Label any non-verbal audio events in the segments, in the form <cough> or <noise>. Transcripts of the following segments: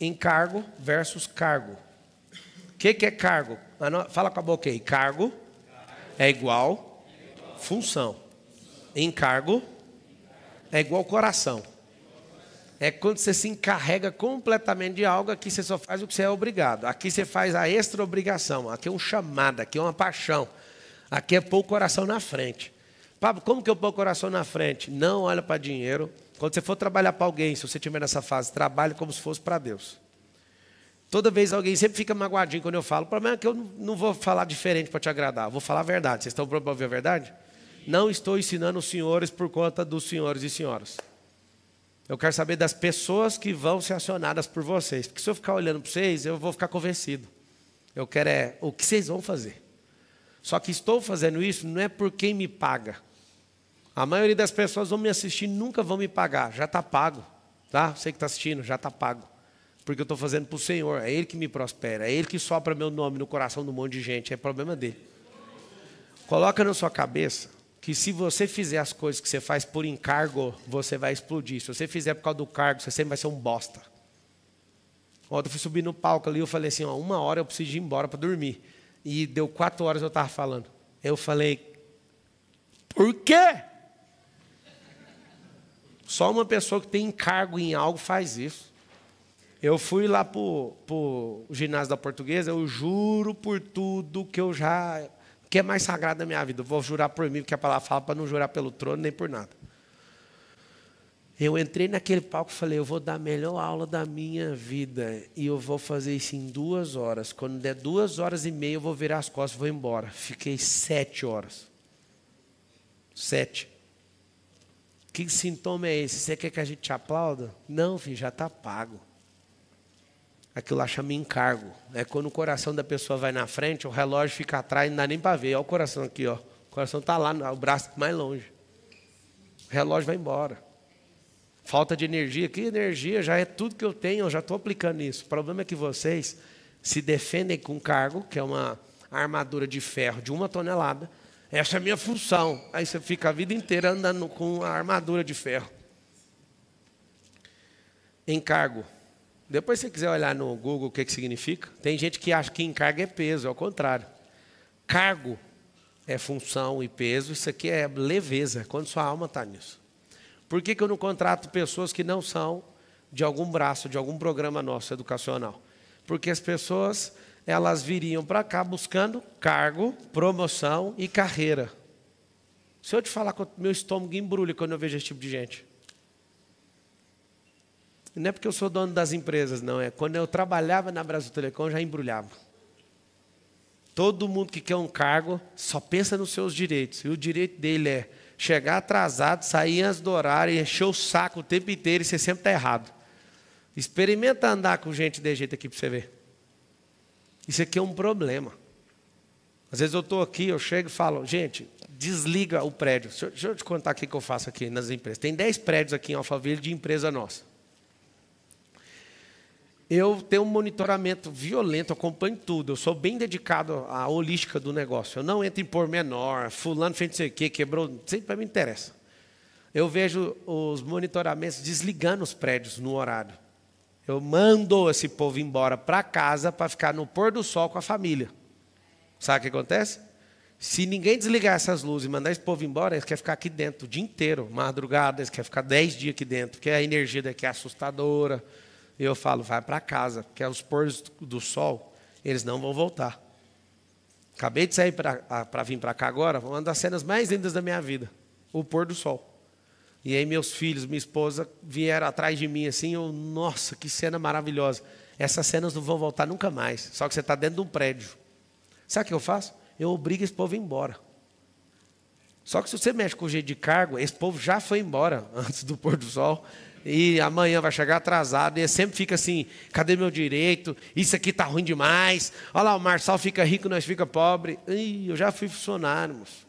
encargo versus cargo. O que, que é cargo? Fala com a boca aí. Cargo é igual função. Encargo é igual coração. É quando você se encarrega completamente de algo, aqui você só faz o que você é obrigado. Aqui você faz a extra obrigação. Aqui é um chamado, aqui é uma paixão. Aqui é pôr o coração na frente. Pablo, como que eu pôr o coração na frente? Não olha para dinheiro, quando você for trabalhar para alguém, se você estiver nessa fase, trabalhe como se fosse para Deus. Toda vez alguém sempre fica magoadinho quando eu falo. O problema é que eu não vou falar diferente para te agradar. Eu vou falar a verdade. Vocês estão prontos para ouvir a verdade? Não estou ensinando os senhores por conta dos senhores e senhoras. Eu quero saber das pessoas que vão ser acionadas por vocês. Porque se eu ficar olhando para vocês, eu vou ficar convencido. Eu quero é o que vocês vão fazer. Só que estou fazendo isso não é por quem me paga, a maioria das pessoas vão me assistir nunca vão me pagar. Já está pago. Tá? Você que está assistindo, já está pago. Porque eu estou fazendo para o Senhor. É Ele que me prospera. É Ele que sopra meu nome no coração de um monte de gente. É problema dele. Coloca na sua cabeça que se você fizer as coisas que você faz por encargo, você vai explodir. Se você fizer por causa do cargo, você sempre vai ser um bosta. Ontem eu fui subir no palco ali, eu falei assim, ó, uma hora eu preciso ir embora para dormir. E deu quatro horas eu estava falando. Eu falei, por quê? Só uma pessoa que tem encargo em algo faz isso. Eu fui lá para o ginásio da portuguesa, eu juro por tudo que eu já. que é mais sagrado da minha vida. Eu vou jurar por mim, porque a palavra fala para não jurar pelo trono nem por nada. Eu entrei naquele palco e falei: eu vou dar a melhor aula da minha vida. E eu vou fazer isso em duas horas. Quando der duas horas e meia, eu vou virar as costas e vou embora. Fiquei sete horas. Sete. Que sintoma é esse? Você quer que a gente te aplauda? Não, filho, já está pago. Aquilo lá chama encargo. É quando o coração da pessoa vai na frente, o relógio fica atrás, não dá nem para ver. Olha o coração aqui, ó. o coração está lá, o braço mais longe. O relógio vai embora. Falta de energia. Que energia? Já é tudo que eu tenho, eu já estou aplicando isso. O problema é que vocês se defendem com cargo, que é uma armadura de ferro de uma tonelada, essa é a minha função. Aí você fica a vida inteira andando com a armadura de ferro. Encargo. Depois, se você quiser olhar no Google o que, que significa, tem gente que acha que encargo é peso, é o contrário. Cargo é função e peso, isso aqui é leveza, quando sua alma está nisso. Por que, que eu não contrato pessoas que não são de algum braço, de algum programa nosso educacional? Porque as pessoas elas viriam para cá buscando cargo, promoção e carreira. Se eu te falar que meu estômago embrulha quando eu vejo esse tipo de gente. Não é porque eu sou dono das empresas, não. É quando eu trabalhava na Brasil Telecom, já embrulhava. Todo mundo que quer um cargo só pensa nos seus direitos. E o direito dele é chegar atrasado, sair antes do horário, encher o saco o tempo inteiro e você sempre está errado. Experimenta andar com gente de jeito aqui para você ver. Isso aqui é um problema. Às vezes eu estou aqui, eu chego e falo, gente, desliga o prédio. Deixa eu, deixa eu te contar o que eu faço aqui nas empresas. Tem 10 prédios aqui em Alphaville de empresa nossa. Eu tenho um monitoramento violento, acompanho tudo. Eu sou bem dedicado à holística do negócio. Eu não entro em pormenor, fulano fez não sei o quê, quebrou, sempre me interessa. Eu vejo os monitoramentos desligando os prédios no horário eu mandou esse povo embora para casa para ficar no pôr do sol com a família. Sabe o que acontece? Se ninguém desligar essas luzes e mandar esse povo embora, eles querem ficar aqui dentro o dia inteiro, madrugada, eles querem ficar dez dias aqui dentro, porque a energia daqui é assustadora. E eu falo, vai para casa, porque os pôr do sol, eles não vão voltar. Acabei de sair para vir para cá agora, uma das cenas mais lindas da minha vida, o pôr do sol. E aí meus filhos, minha esposa vieram atrás de mim assim, eu, nossa, que cena maravilhosa. Essas cenas não vão voltar nunca mais. Só que você está dentro de um prédio. Sabe o que eu faço? Eu obrigo esse povo a ir embora. Só que se você mexe com o jeito de cargo, esse povo já foi embora <laughs> antes do pôr do sol. E amanhã vai chegar atrasado, e sempre fica assim: cadê meu direito? Isso aqui está ruim demais. Olha lá, o Marçal fica rico, nós fica pobre. Ih, eu já fui funcionário, moço.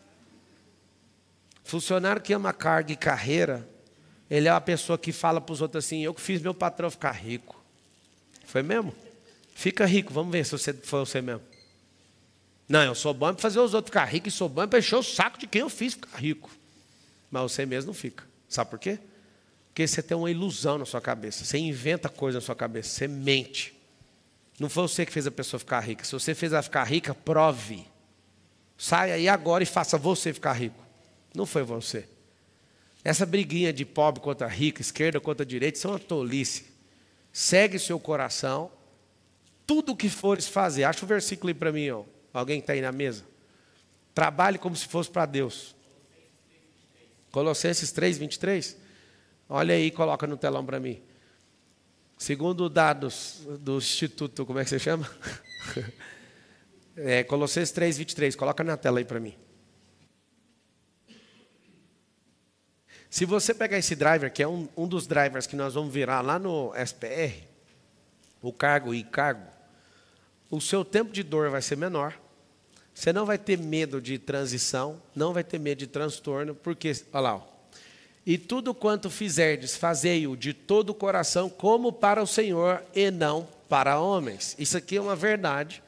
Funcionário que ama carga e carreira, ele é uma pessoa que fala para os outros assim: eu que fiz meu patrão ficar rico. Foi mesmo? Fica rico, vamos ver se você foi você mesmo. Não, eu sou bom para fazer os outros ficar ricos e sou bom para encher o saco de quem eu fiz ficar rico. Mas você mesmo não fica. Sabe por quê? Porque você tem uma ilusão na sua cabeça. Você inventa coisa na sua cabeça. Você mente. Não foi você que fez a pessoa ficar rica. Se você fez ela ficar rica, prove. Saia aí agora e faça você ficar rico. Não foi você. Essa briguinha de pobre contra rico, esquerda contra direita, são é uma tolice. Segue seu coração, tudo o que fores fazer. Acha o um versículo aí para mim, ó. alguém está aí na mesa. Trabalhe como se fosse para Deus. Colossenses 3, 23. Olha aí, coloca no telão para mim. Segundo dados do Instituto, como é que você chama? <laughs> É, Colossenses 3, 23. Coloca na tela aí para mim. Se você pegar esse driver, que é um, um dos drivers que nós vamos virar lá no SPR, o cargo e cargo, o seu tempo de dor vai ser menor. Você não vai ter medo de transição, não vai ter medo de transtorno, porque, olha lá, ó, e tudo quanto fizerdes, fazei-o de todo o coração, como para o Senhor e não para homens. Isso aqui é uma verdade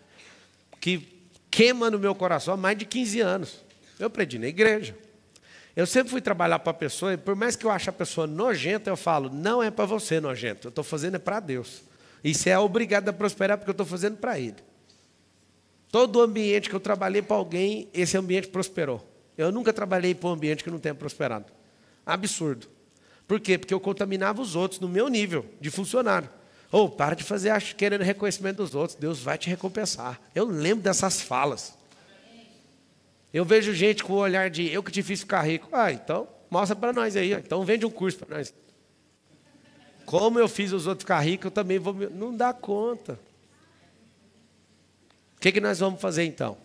que queima no meu coração há mais de 15 anos. Eu aprendi na igreja. Eu sempre fui trabalhar para a pessoa, e por mais que eu ache a pessoa nojenta, eu falo, não é para você nojento, eu estou fazendo é para Deus. E você é obrigado a prosperar porque eu estou fazendo para Ele. Todo ambiente que eu trabalhei para alguém, esse ambiente prosperou. Eu nunca trabalhei para um ambiente que não tenha prosperado. Absurdo. Por quê? Porque eu contaminava os outros no meu nível de funcionário. Ou oh, para de fazer querendo reconhecimento dos outros, Deus vai te recompensar. Eu lembro dessas falas. Eu vejo gente com o olhar de eu que te fiz ficar rico. Ah, então mostra para nós aí. Então vende um curso para nós. Como eu fiz os outros ficar ricos, eu também vou. Não dá conta. O que, que nós vamos fazer então?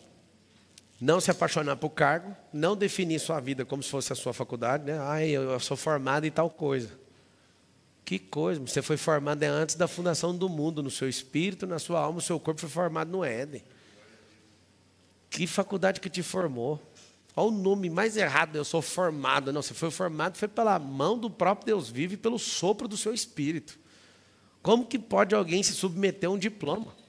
Não se apaixonar por cargo, não definir sua vida como se fosse a sua faculdade, né? Ai, eu sou formado em tal coisa. Que coisa, você foi formado é antes da fundação do mundo, no seu espírito, na sua alma, o seu corpo foi formado no Éden. Que faculdade que te formou? Olha o nome mais errado, né? eu sou formado. Não, você foi formado foi pela mão do próprio Deus vivo e pelo sopro do seu espírito. Como que pode alguém se submeter a um diploma?